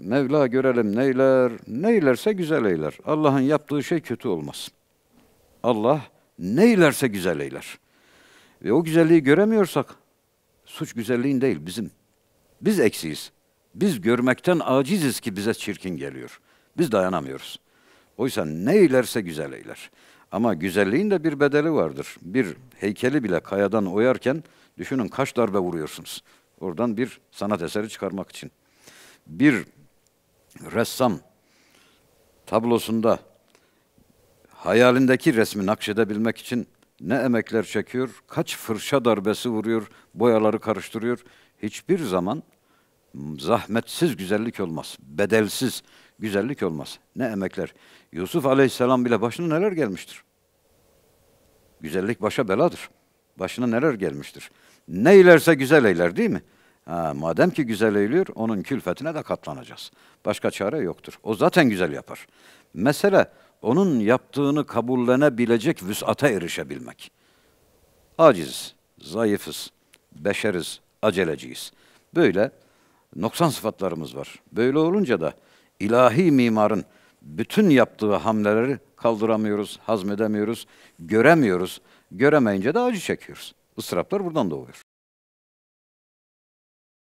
Mevla görelim neyler, neylerse güzel eyler. Allah'ın yaptığı şey kötü olmaz. Allah neylerse güzel eyler. Ve o güzelliği göremiyorsak suç güzelliğin değil bizim. Biz eksiyiz. Biz görmekten aciziz ki bize çirkin geliyor. Biz dayanamıyoruz. Oysa neylerse güzel eyler. Ama güzelliğin de bir bedeli vardır. Bir heykeli bile kayadan oyarken düşünün kaç darbe vuruyorsunuz. Oradan bir sanat eseri çıkarmak için. Bir ressam tablosunda hayalindeki resmi nakşedebilmek için ne emekler çekiyor, kaç fırça darbesi vuruyor, boyaları karıştırıyor. Hiçbir zaman zahmetsiz güzellik olmaz, bedelsiz güzellik olmaz. Ne emekler. Yusuf Aleyhisselam bile başına neler gelmiştir. Güzellik başa beladır. Başına neler gelmiştir. Ne ilerse güzel eyler değil mi? Ha, madem ki güzel eğiliyor, onun külfetine de katlanacağız. Başka çare yoktur. O zaten güzel yapar. Mesele onun yaptığını kabullenebilecek vüsata erişebilmek. Aciziz, zayıfız, beşeriz, aceleciyiz. Böyle noksan sıfatlarımız var. Böyle olunca da ilahi mimarın bütün yaptığı hamleleri kaldıramıyoruz, hazmedemiyoruz, göremiyoruz. Göremeyince de acı çekiyoruz. Israplar buradan doğuyor.